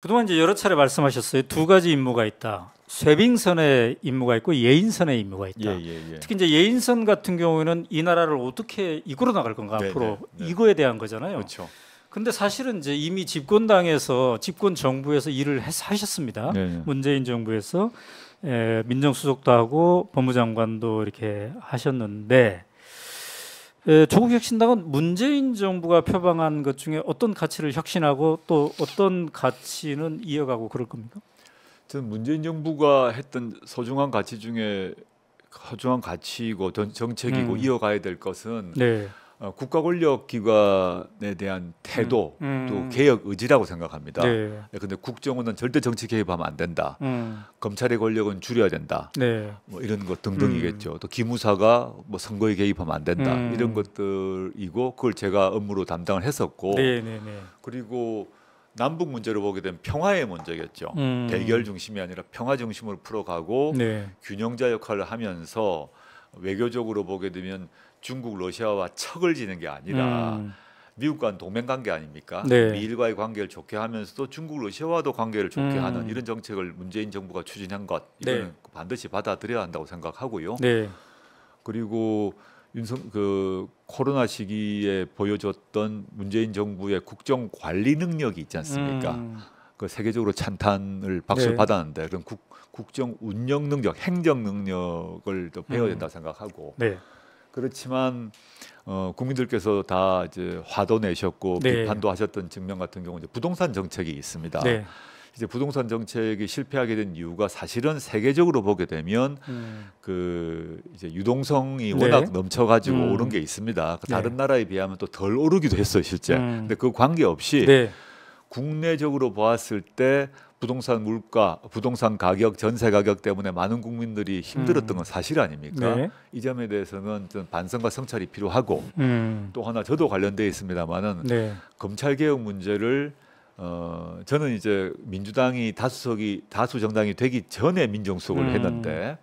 그동안 이제 여러 차례 말씀하셨어요. 두 가지 임무가 있다. 쇄빙선의 임무가 있고 예인선의 임무가 있다. 예, 예, 예. 특히 이제 예인선 같은 경우에는 이 나라를 어떻게 이끌어 나갈 건가 네, 앞으로 네, 네. 이거에 대한 거잖아요. 그렇죠. 근데 사실은 이제 이미 집권당에서 집권 정부에서 일을 하셨습니다. 네, 네. 문재인 정부에서 에, 예, 민정수석도 하고 법무장관도 이렇게 하셨는데 에, 조국 혁신당은 문재인 정부가 표방한 것 중에 어떤 가치를 혁신하고 또 어떤 가치는 이어가고 그럴 겁니까? 저는 문재인 정부가 했던 소중한 가치 중에 소중한 가치이고 정책이고 음. 이어가야 될 것은 네. 어, 국가 권력 기관에 대한 태도 음. 음. 또 개혁 의지라고 생각합니다. 네. 네. 근데 국정원은 절대 정치 개입하면 안 된다. 음. 검찰의 권력은 줄여야 된다. 네. 뭐 이런 것 등등이겠죠. 음. 또 기무사가 뭐 선거에 개입하면 안 된다. 음. 이런 것들이고 그걸 제가 업무로 담당을 했었고 네, 네, 네. 그리고 남북 문제로 보게 되면 평화의 문제겠죠. 음. 대결 중심이 아니라 평화 중심으로 풀어가고 균형자 역할을 하면서 외교적으로 보게 되면 중국 러시아와 척을 지는 게 아니라 음. 미국과는 동맹 관계 아닙니까? 네. 미일과의 관계를 좋게 하면서도 중국 러시아와도 관계를 좋게 음. 하는 이런 정책을 문재인 정부가 추진한 것 네. 이거는 네. 반드시 받아들여야 한다고 생각하고요. 네. 그리고 윤석 그 코로나 시기에 보여줬던 문재인 정부의 국정 관리 능력이 있지 않습니까? 음. 그 세계적으로 찬탄을 박수를 네. 받았는데 그런 국, 국정 운영 능력, 행정 능력을 또 배워야 음. 된다 고 생각하고. 네. 그렇지만 어, 국민들께서 다 이제 화도 내셨고 네. 비판도 하셨던 증명 같은 경우 이제 부동산 정책이 있습니다. 네. 이제 부동산 정책이 실패하게 된 이유가 사실은 세계적으로 보게 되면 음. 그 이제 유동성이 네. 워낙 네. 넘쳐가지고 음. 오른 게 있습니다. 그 네. 다른 나라에 비하면 또 덜 오르기도 했어요 실제. 음. 근데 그 관계 없이 네. 국내적으로 보았을 때 부동산 물가, 부동산 가격, 전세 가격 때문에 많은 국민들이 힘들었던 음. 건 사실 아닙니까? 네. 이 점에 대해서는 좀 반성과 성찰이 필요하고 음. 또 하나 저도 관련돼 있습니다만은 네. 검찰 개혁 문제를 어 저는 이제 민주당이 다수석이 다수 정당이 되기 전에 민정수석을 음. 했는데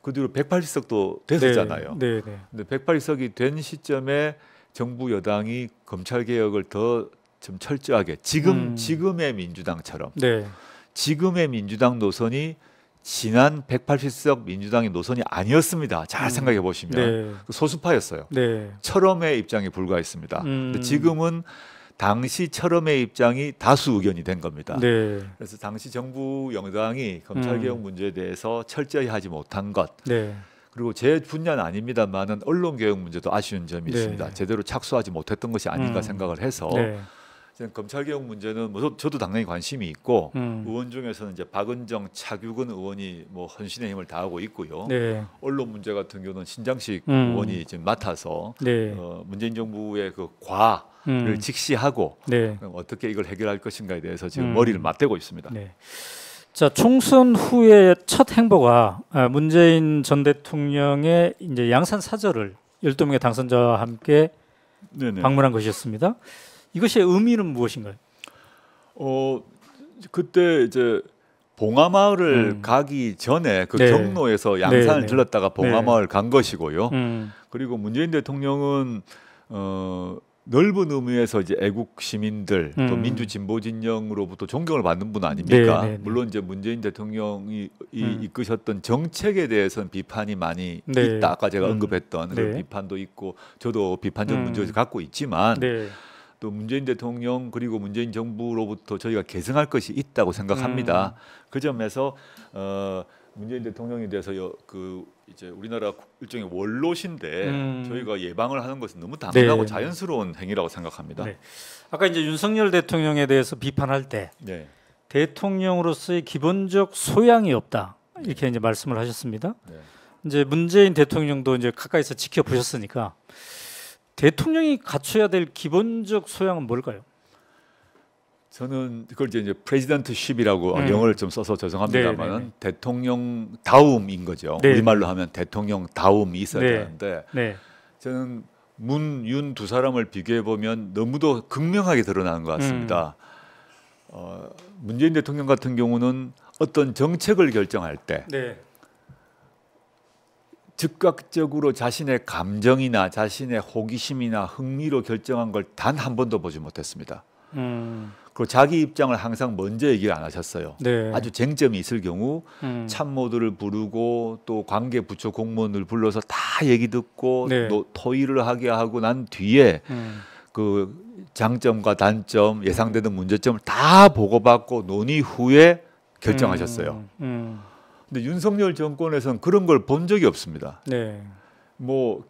그 뒤로 180석도 됐었잖아요. 네. 네. 네. 근데 180석이 된 시점에 정부 여당이 검찰 개혁을 더좀 철저하게 지금 음. 지금의 민주당처럼 네. 지금의 민주당 노선이 지난 180석 민주당의 노선이 아니었습니다. 잘 음. 생각해 보시면 네. 그 소수파였어요. 네. 철엄의 입장에 불과했습니다. 음. 지금은 당시 철엄의 입장이 다수 의견이 된 겁니다. 네. 그래서 당시 정부 영당이 검찰개혁 음. 문제에 대해서 철저히 하지 못한 것. 네. 그리고 제 분야는 아닙니다만은 언론개혁 문제도 아쉬운 점이 네. 있습니다. 제대로 착수하지 못했던 것이 아닌가 음. 생각을 해서 네. 검찰개혁 문제는 뭐 저도 당연히 관심이 있고 음. 의원 중에서는 이제 박은정, 차규근 의원이 뭐 헌신의 힘을 다하고 있고요. 네. 언론 문제 같은 경우는 신장식 음. 의원이 지금 맡아서 네. 어, 문재인 정부의 그 과를 음. 직시하고 네. 어떻게 이걸 해결할 것인가에 대해서 지금 음. 머리를 맞대고 있습니다. 네. 자 총선 후에 첫 행보가 아, 문재인 전 대통령의 이제 양산 사절을 열두 명의 당선자와 함께 네네. 방문한 것이었습니다. 이것의 의미는 무엇인가요? 어 그때 이제 봉하마을을 음. 가기 전에 그 네. 경로에서 양산을 네, 네. 들렀다가 네. 봉하마을간 것이고요. 음. 그리고 문재인 대통령은 어 넓은 의미에서 이제 애국 시민들 음. 또 민주 진보 진영으로부터 존경을 받는 분 아닙니까? 네네네. 네, 물론 이제 문재인 대통령이 음. 이끄셨던 정책에 대해서는 비판이 많이 네. 있다. 아까 제가 음. 언급했던 네. 그 비판도 있고 저도 비판적 음. 문제를 갖고 있지만 네. 또 문재인 대통령 그리고 문재인 정부로부터 저희가 계승할 것이 있다고 생각합니다. 음. 그 점에서 어, 문재인 대통령에 대해서 여, 그 이제 우리나라 일종의 원로신데 음. 저희가 예방을 하는 것은 너무 당연하고 네. 자연스러운 행위라고 생각합니다. 네. 아까 이제 윤석열 대통령에 대해서 비판할 때 네. 대통령으로서의 기본적 소양이 없다 네. 이렇게 이제 말씀을 하셨습니다. 네. 이제 문재인 대통령도 이제 가까이서 지켜보셨으니까 대통령이 갖춰야 될 기본적 소양은 뭘까요? 저는 그걸 이제 프레지던트십이라고 음. 영어를 좀 써서 죄송합니다만 네, 네, 네. 대통령 다움인 거죠. 네 우리말로 하면 대통령 다움이 있어야 네 되는데 네 저는 문, 윤 두 사람을 비교해 보면 너무도 극명하게 드러나는 것 같습니다. 음. 어, 문재인 대통령 같은 경우는 어떤 정책을 결정할 때 네. 즉각적으로 자신의 감정이나 자신의 호기심이나 흥미로 결정한 걸 단 한 번도 보지 못했습니다. 음. 그리고 자기 입장을 항상 먼저 얘기안 하셨어요. 네. 아주 쟁점이 있을 경우 음. 참모들을 부르고 또 관계 부처 공무원을 불러서 다 얘기 듣고 네. 또 토의를 하게 하고 난 뒤에 음. 그 장점과 단점 예상되는 문제점을 다 보고받고 논의 후에 결정하셨어요. 음. 음. 근데 윤석열 정권에서는 그런 걸 본 적이 없습니다. 네. 뭐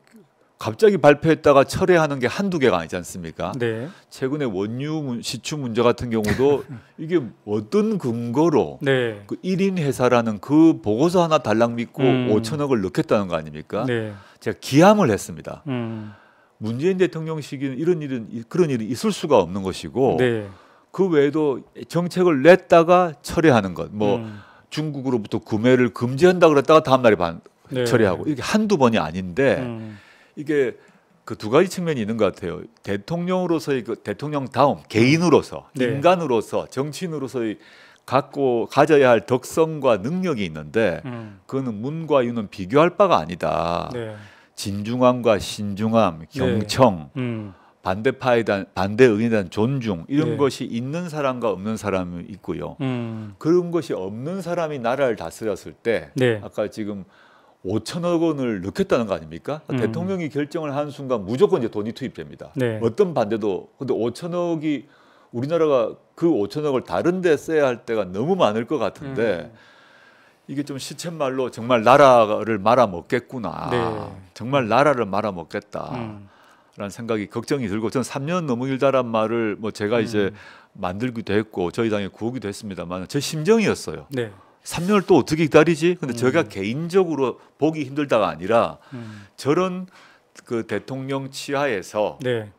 갑자기 발표했다가 철회하는 게 한두 개가 아니지 않습니까? 네. 최근에 원유 시추 문제 같은 경우도 이게 어떤 근거로 네. 그 1인 회사라는 그 보고서 하나 달랑 믿고 음. 5천억을 넣겠다는 거 아닙니까? 네. 제가 기함을 했습니다. 음. 문재인 대통령 시기는 이런 일은 그런 일이 있을 수가 없는 것이고 네. 그 외에도 정책을 냈다가 철회하는 것, 뭐 음. 중국으로부터 구매를 금지한다 그랬다가 다음 날에 반 네. 처리하고 이게 한두 번이 아닌데 음. 이게 그 두 가지 측면이 있는 것 같아요. 대통령으로서의 그 대통령 다음 개인으로서 음. 네. 인간으로서 정치인으로서의 갖고 가져야 할 덕성과 능력이 있는데 음. 그거는 문과 유는 비교할 바가 아니다. 네. 진중함과 신중함, 네. 경청, 음. 반대파에 대한 반대 의견에 대한 존중 이런 네. 것이 있는 사람과 없는 사람이 있고요. 음. 그런 것이 없는 사람이 나라를 다스렸을 때 네. 아까 지금 5천억 원을 넣겠다는 거 아닙니까? 음. 대통령이 결정을 한 순간 무조건 이제 돈이 투입됩니다. 네. 어떤 반대도 근데 5천억이 우리나라가 그 5천억을 다른 데 써야 할 때가 너무 많을 것 같은데 음. 이게 좀 시쳇말로 정말 나라를 말아먹겠구나. 네. 정말 나라를 말아먹겠다. 음. 라는 생각이 걱정이 들고 저는 3년 너무 길다란 말을 뭐 제가 음. 이제 만들기도 했고 저희 당에 구하기도 했습니다만 제 심정이었어요. 네. 3년을 또 어떻게 기다리지? 근데 음. 제가 개인적으로 보기 힘들다가 아니라 음. 저런 그 대통령 치하에서 네.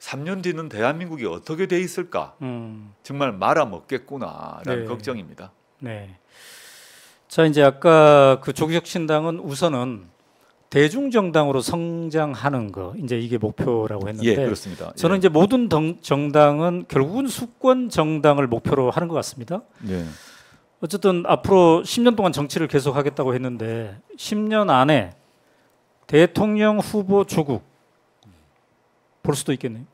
3년 뒤는 대한민국이 어떻게 돼 있을까? 음. 정말 말아먹겠구나라는 네. 걱정입니다. 네. 자 이제 아까 그 조국혁신당은 우선은 대중정당으로 성장하는 거 이제 이게 목표라고 예, 했는데 예, 그렇습니다. 저는 예. 이제 모든 정, 당은 결국은 수권 정당을 목표로 하는 것 같습니다. 예. 어쨌든 앞으로 10년 동안 정치를 계속하겠다고 했는데 10년 안에 대통령 후보 조국 볼 수도 있겠네요.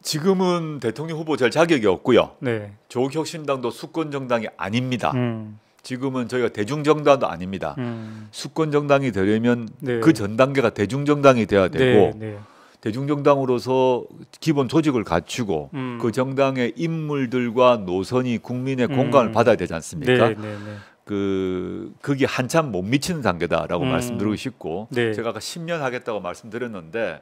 지금은 대통령 후보 될 자격이 없고요. 네. 조국 혁신당도 수권 정당이 아닙니다. 음. 지금은 저희가 대중정당도 아닙니다. 음. 수권정당이 되려면 네. 그전 단계가 대중정당이 돼야 되고 네, 네. 대중정당으로서 기본 조직을 갖추고 음. 그 정당의 인물들과 노선이 국민의 음. 공감을 받아야 되지 않습니까? 네, 네, 네. 그 그게 한참 못 미치는 단계다라고 음. 말씀드리고 싶고 제가 아까 10년 하겠다고 말씀드렸는데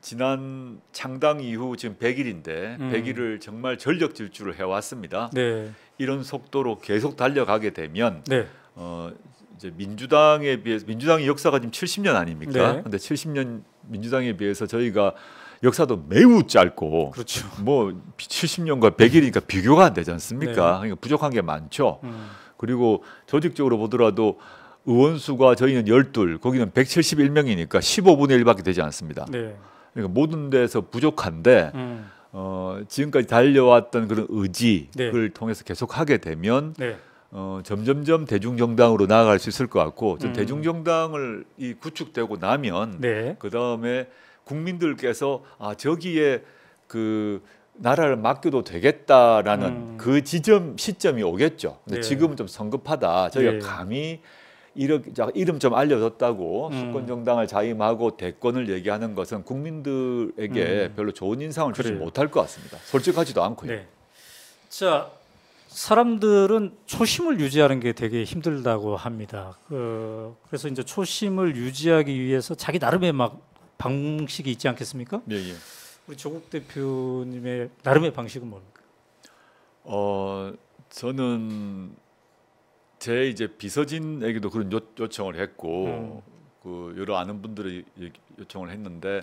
지난 창당 이후 지금 100일인데 음. 100일을 정말 전력 질주를 해왔습니다. 네. 이런 속도로 계속 달려가게 되면 네. 어, 이제 민주당에 비해서 민주당의 역사가 지금 70년 아닙니까? 네. 근데 70년 민주당에 비해서 저희가 역사도 매우 짧고 그렇죠. 뭐 70년과 100일이니까 비교가 안 되지 않습니까? 네. 그러니까 부족한 게 많죠. 음. 그리고 조직적으로 보더라도 의원 수가 저희는 12, 거기는 171명이니까 15분의 1밖에 되지 않습니다. 네. 그러니까 모든 데서 부족한데 음. 어, 지금까지 달려왔던 그런 의지 를 네. 통해서 계속 하게 되면 네. 어, 점점점 대중정당으로 나아갈 수 있을 것 같고 음. 대중정당을 이 구축되고 나면 네. 그 다음에 국민들께서 아 저기에 그 나라를 맡겨도 되겠다라는 음. 그 지점 시점이 오겠죠. 근데 네. 지금은 좀 성급하다. 저희가 네. 감히 이렇게 이름 좀 알려줬다고 음. 수권 정당을 자임하고 대권을 얘기하는 것은 국민들에게 음. 별로 좋은 인상을 주지 그래요. 못할 것 같습니다. 솔직하지도 않고요. 네. 자 사람들은 초심을 유지하는 게 되게 힘들다고 합니다. 그, 그래서 이제 초심을 유지하기 위해서 자기 나름의 막 방식이 있지 않겠습니까? 예, 예. 우리 조국 대표님의 나름의 방식은 뭡니까? 어 저는 제 이제 비서진에게도 그런 요, 요청을 했고 음. 그 여러 아는 분들이 요청을 했는데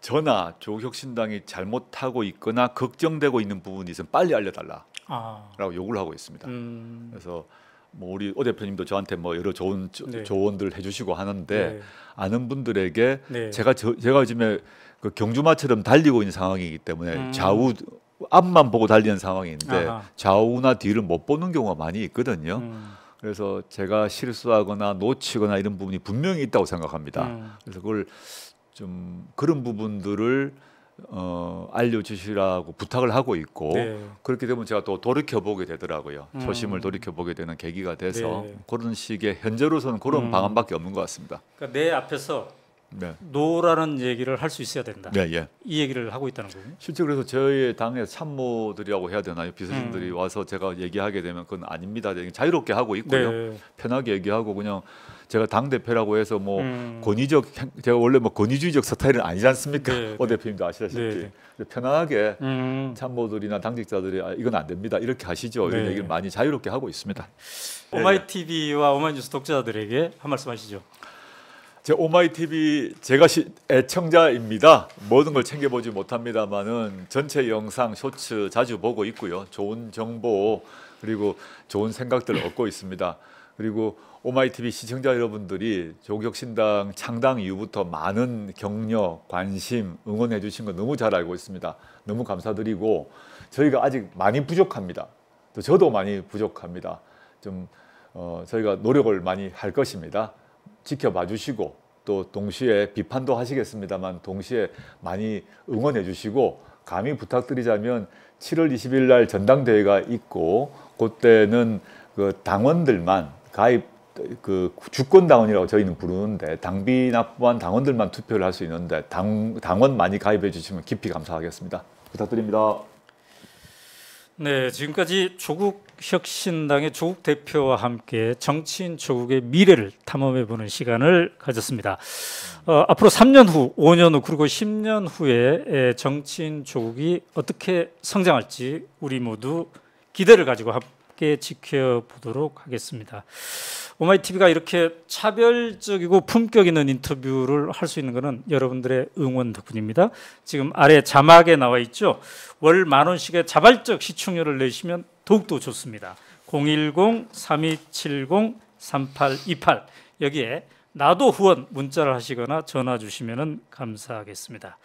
전화 조혁신당이 잘못하고 있거나 걱정되고 있는 부분이 있으면 빨리 알려달라라고 아. 요구를 하고 있습니다. 음. 그래서 뭐 우리 오 대표님도 저한테 뭐 여러 좋은 네. 조언들 해주시고 하는데 네. 아는 분들에게 네. 제가 저, 제가 요즘에 그 경주마처럼 달리고 있는 상황이기 때문에 음. 좌우 앞만 보고 달리는 상황인데 아하. 좌우나 뒤를 못 보는 경우가 많이 있거든요. 음. 그래서 제가 실수하거나 놓치거나 이런 부분이 분명히 있다고 생각합니다. 음. 그래서 그걸 좀 그런 부분들을 어, 알려주시라고 부탁을 하고 있고 네. 그렇게 되면 제가 또 돌이켜 보게 되더라고요. 음. 초심을 돌이켜 보게 되는 계기가 돼서 네. 그런 식의 현재로서는 그런 음. 방안밖에 없는 것 같습니다. 그러니까 내 앞에서 네. 노라는 얘기를 할 수 있어야 된다. 네, 예. 이 얘기를 하고 있다는 거예요. 실제 그래서 저희 당의 참모들이라고 해야 되나요? 비서진들이 음. 와서 제가 얘기하게 되면 그건 아닙니다. 자유롭게 하고 있고요. 네. 편하게 얘기하고 그냥 제가 당 대표라고 해서 뭐 음. 권위적 제가 원래 뭐 권위주의적 스타일은 아니지 않습니까? 네, 오 네. 대표님도 아시다시피 네, 네. 편하게 음. 참모들이나 당직자들이 아, 이건 안 됩니다. 이렇게 하시죠. 이런 얘기를 많이 자유롭게 하고 있습니다. 오마이 TV와 오마이뉴스 독자들에게 한 말씀 하시죠. 제 오마이 TV 제가 시, 애청자입니다. 모든 걸 챙겨보지 못합니다만은 전체 영상 쇼츠 자주 보고 있고요. 좋은 정보 그리고 좋은 생각들을 얻고 있습니다. 그리고 오마이 TV 시청자 여러분들이 조격신당 창당 이후부터 많은 격려, 관심, 응원해 주신 거 너무 잘 알고 있습니다. 너무 감사드리고 저희가 아직 많이 부족합니다. 또 저도 많이 부족합니다. 좀 어, 저희가 노력을 많이 할 것입니다. 지켜봐 주시고 또 동시에 비판도 하시겠습니다만 동시에 많이 응원해 주시고 감히 부탁드리자면 7월 20일 날 전당대회가 있고 그때는 그 당원들만 가입 그 주권 당원이라고 저희는 부르는데 당비 납부한 당원들만 투표를 할 수 있는데 당, 당원 많이 가입해 주시면 깊이 감사하겠습니다. 부탁드립니다. 네, 지금까지 조국 혁신당의 조국 대표와 함께 정치인 조국의 미래를 탐험해 보는 시간을 가졌습니다. 어, 앞으로 3년 후, 5년 후, 그리고 10년 후에 정치인 조국이 어떻게 성장할지 우리 모두 기대를 가지고 함께 지켜보도록 하겠습니다. 오마이티비가 이렇게 차별적이고 품격 있는 인터뷰를 할 수 있는 것은 여러분들의 응원 덕분입니다. 지금 아래 자막에 나와 있죠. 월만 원씩의 자발적 시청료를 내시면 더욱더 좋습니다. 010-3270-3828 여기에 나도 후원 문자를 하시거나 전화 주시면 감사하겠습니다.